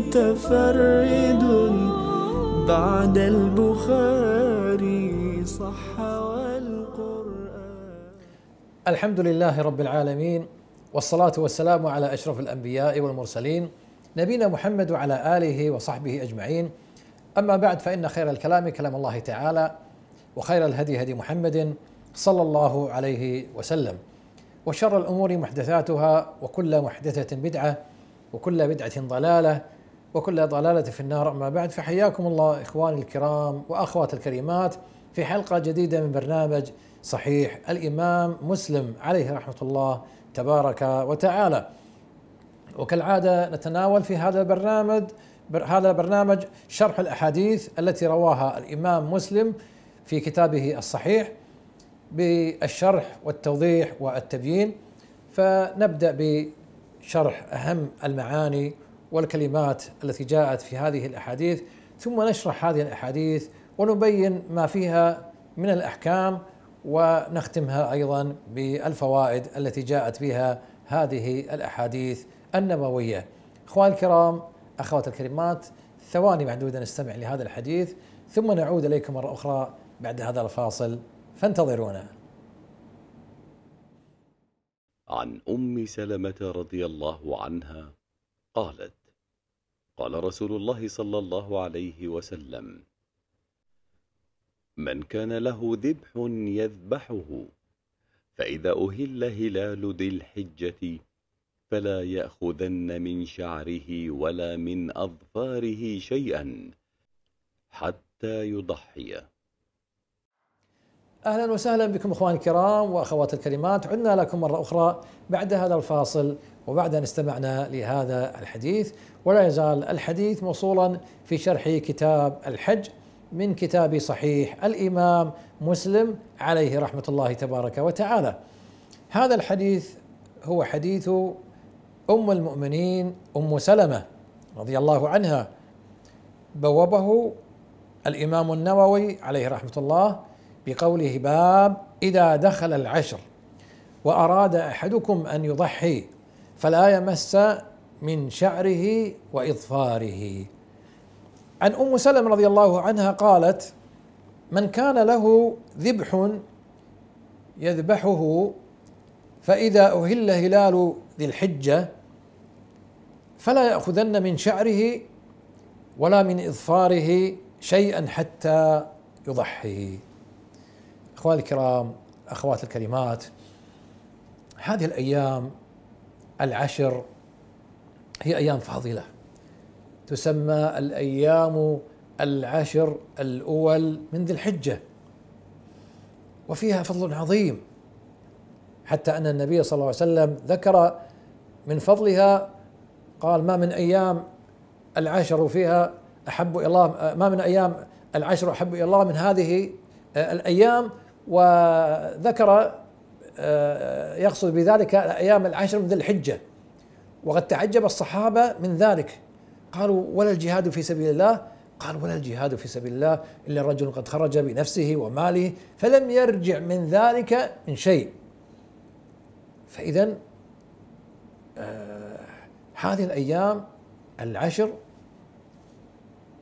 متفرد بعد البخاري صح والقرآن الحمد لله رب العالمين والصلاة والسلام على أشرف الأنبياء والمرسلين نبينا محمد وعلى آله وصحبه أجمعين أما بعد فإن خير الكلام كلام الله تعالى وخير الهدي هدي محمد صلى الله عليه وسلم وشر الأمور محدثاتها وكل محدثة بدعة وكل بدعة ضلالة وكل ضلالة في النار أما بعد فحياكم الله إخواني الكرام وأخواتي الكريمات في حلقة جديدة من برنامج صحيح الإمام مسلم عليه رحمة الله تبارك وتعالى وكالعادة نتناول في هذا البرنامج هذا البرنامج شرح الأحاديث التي رواها الإمام مسلم في كتابه الصحيح بالشرح والتوضيح والتبيين فنبدأ بشرح أهم المعاني والكلمات التي جاءت في هذه الاحاديث ثم نشرح هذه الاحاديث ونبين ما فيها من الاحكام ونختمها ايضا بالفوائد التي جاءت بها هذه الاحاديث النبويه. اخواني الكرام اخواتي الكريمات ثواني معدوده نستمع لهذا الحديث ثم نعود اليكم مره اخرى بعد هذا الفاصل فانتظرونا. عن ام سلمه رضي الله عنها قالت قال رسول الله صلى الله عليه وسلم من كان له ذبح يذبحه فإذا أهل هلال ذي الحجة فلا يأخذن من شعره ولا من أظفاره شيئا حتى يضحيه اهلا وسهلا بكم اخواني الكرام واخوات الكريمات عدنا لكم مره اخرى بعد هذا الفاصل وبعد ان استمعنا لهذا الحديث ولا يزال الحديث موصولا في شرح كتاب الحج من كتاب صحيح الامام مسلم عليه رحمه الله تبارك وتعالى. هذا الحديث هو حديث ام المؤمنين ام سلمه رضي الله عنها بوبه الامام النووي عليه رحمه الله بقوله باب اذا دخل العشر واراد احدكم ان يضحي فلا يمس من شعره واظفاره عن ام سلم رضي الله عنها قالت من كان له ذبح يذبحه فاذا اهل هلال ذي الحجه فلا ياخذن من شعره ولا من اظفاره شيئا حتى يضحي اخواني الكرام اخواتي الكريمات هذه الايام العشر هي ايام فاضله تسمى الايام العشر الاول من ذي الحجه وفيها فضل عظيم حتى ان النبي صلى الله عليه وسلم ذكر من فضلها قال ما من ايام العشر فيها احب الى الله ما من ايام العشر احب الى الله من هذه آه، الايام وذكر آه، يقصد بذلك الايام العشر من ذي الحجه وقد تعجب الصحابه من ذلك قالوا ولا الجهاد في سبيل الله قال ولا الجهاد في سبيل الله الا رجل قد خرج بنفسه وماله فلم يرجع من ذلك من شيء فاذا آه، هذه الايام العشر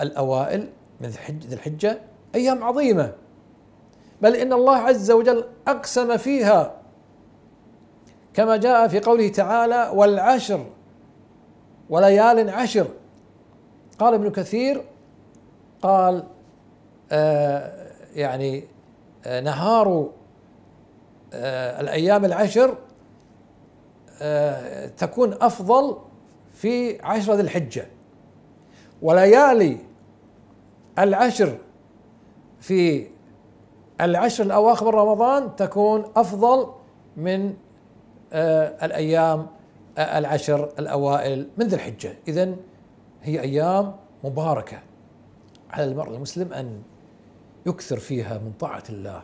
الاوائل من ذي الحجه ايام عظيمه بل إن الله عز وجل أقسم فيها كما جاء في قوله تعالى والعشر وليال عشر قال ابن كثير قال آه يعني آه نهار آه الأيام العشر آه، تكون أفضل في عشرة ذي الحجة وليالي العشر في العشر الأواخر من رمضان تكون أفضل من آه، الأيام آه، العشر الأوائل من ذي الحجة إذا هي أيام مباركة على المرء المسلم أن يكثر فيها من طاعة الله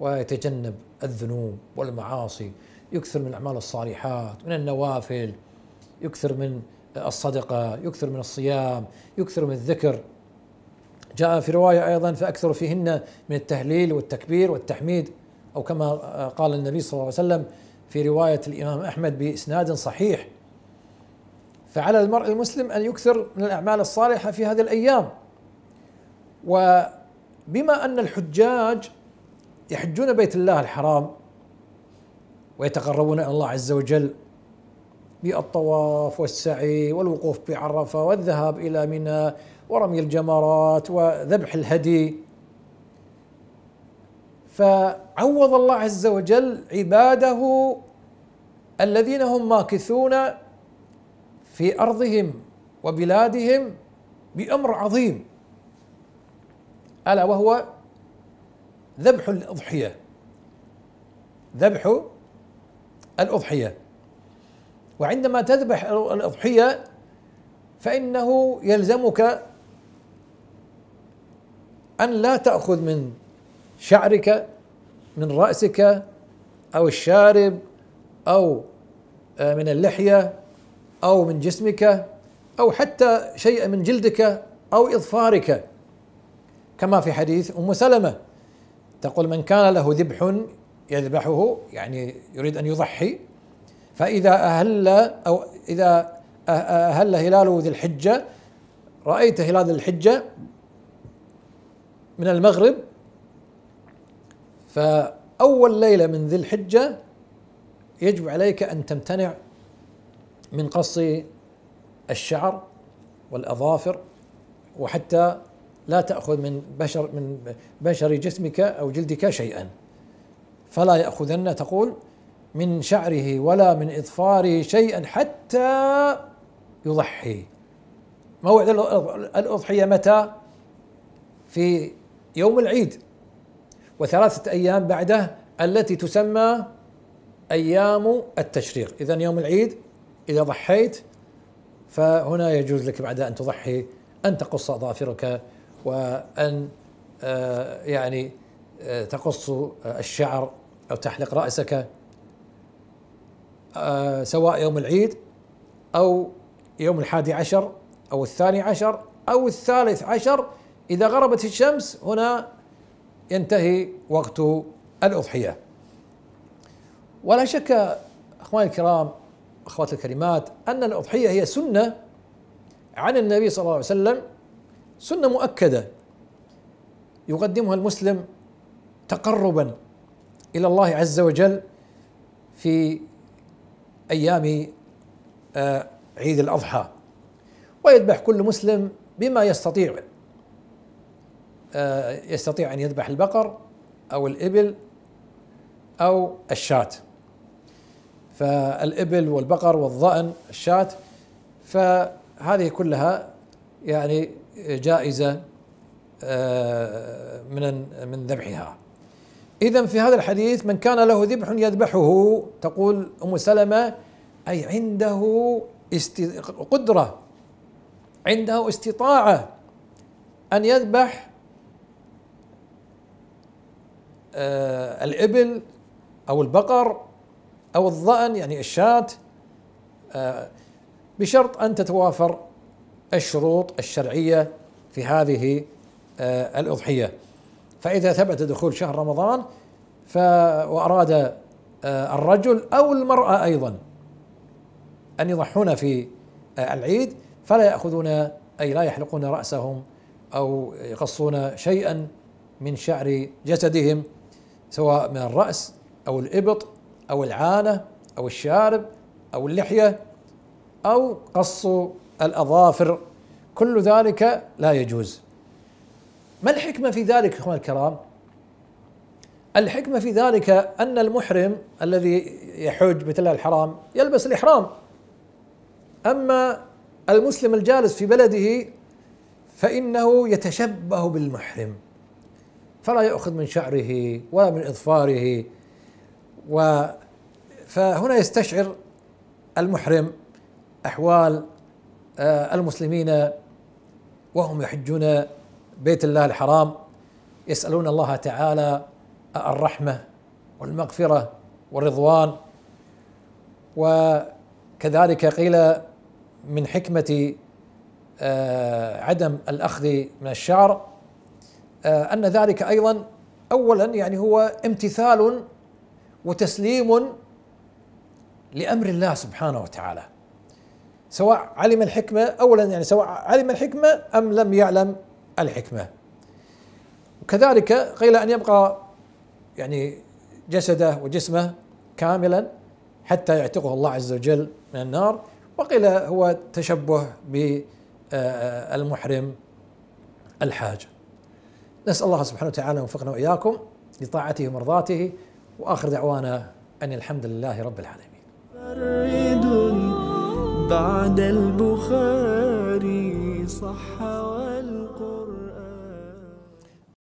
ويتجنب الذنوب والمعاصي يكثر من الأعمال الصالحات من النوافل يكثر من آه، الصدقة يكثر من الصيام يكثر من الذكر جاء في رواية أيضا فأكثر فيهن من التهليل والتكبير والتحميد أو كما قال النبي صلى الله عليه وسلم في رواية الإمام أحمد بإسناد صحيح فعلى المرء المسلم أن يكثر من الأعمال الصالحة في هذه الأيام وبما أن الحجاج يحجون بيت الله الحرام ويتقربون إلى الله عز وجل بالطواف والسعي والوقوف بعرفة والذهاب إلى منى ورمي الجمرات وذبح الهدي فعوض الله عز وجل عباده الذين هم ماكثون في ارضهم وبلادهم بامر عظيم الا وهو ذبح الاضحيه ذبح الاضحيه وعندما تذبح الاضحيه فانه يلزمك أن لا تأخذ من شعرك من رأسك أو الشارب أو آه، من اللحية أو من جسمك أو حتى شيئا من جلدك أو إظفارك كما في حديث أم سلمة تقول من كان له ذبح يذبحه يعني يريد أن يضحي فإذا أهل أو إذا أهل هلال ذي الحجة رأيت هلال ذي الحجة من المغرب فأول ليلة من ذي الحجة يجب عليك أن تمتنع من قص الشعر والأظافر وحتى لا تأخذ من بشر من بشر جسمك أو جلدك شيئا فلا يأخذن تقول من شعره ولا من إظفاره شيئا حتى يضحي موعد الأضحية متى؟ في يوم العيد وثلاثة أيام بعده التي تسمى أيام التشريق إذا يوم العيد إذا ضحيت فهنا يجوز لك بعد أن تضحي أن تقص أظافرك وأن آه، يعني آه، تقص الشعر أو تحلق رأسك آه، سواء يوم العيد أو يوم الحادي عشر أو الثاني عشر أو الثالث عشر إذا غربت الشمس هنا ينتهي وقت الأضحية ولا شك أخواني الكرام أخواتي الكريمات أن الأضحية هي سنة عن النبي صلى الله عليه وسلم سنة مؤكدة يقدمها المسلم تقربا إلى الله عز وجل في أيام آه، عيد الأضحى ويذبح كل مسلم بما يستطيع آه، يستطيع ان يذبح البقر او الابل او الشاة فالابل والبقر والظأن الشاة فهذه كلها يعني جائزه آه، من من ذبحها اذا في هذا الحديث من كان له ذبح يذبحه تقول ام سلمه اي عنده قدره عنده استطاعه ان يذبح آه، الإبل أو البقر أو الظأن يعني الشاة آه، بشرط أن تتوافر الشروط الشرعية في هذه آه، الأضحية فإذا ثبت دخول شهر رمضان ف وأراد الرجل أو المرأة أيضا أن يضحون في العيد فلا يأخذون أي لا يحلقون رأسهم أو يقصون شيئا من شعر جسدهم سواء من الرأس أو الإبط أو العانة أو الشارب أو اللحية أو قص الأظافر كل ذلك لا يجوز ما الحكمة في ذلك إخوان الكرام الحكمة في ذلك أن المحرم الذي يحج مثل الحرام يلبس الإحرام أما المسلم الجالس في بلده فإنه يتشبه بالمحرم فلا يؤخذ من شعره ولا من إظفاره و فهنا يستشعر المحرم أحوال آه، المسلمين وهم يحجون بيت الله الحرام يسألون الله تعالى الرحمة والمغفرة والرضوان وكذلك قيل من حكمة آه، عدم الأخذ من الشعر آه، أن ذلك أيضا أولا يعني هو امتثال وتسليم لأمر الله سبحانه وتعالى سواء علم الحكمة أولا يعني سواء علم الحكمة أم لم يعلم الحكمة وكذلك قيل أن يبقى يعني جسده وجسمه كاملا حتى يعتقه الله عز وجل من النار وقيل هو تشبه بالمحرم الحاجه نسأل الله سبحانه وتعالى ان يوفقنا وإياكم لطاعته ومرضاته وآخر دعوانا أن الحمد لله رب العالمين بعد البخاري صحّى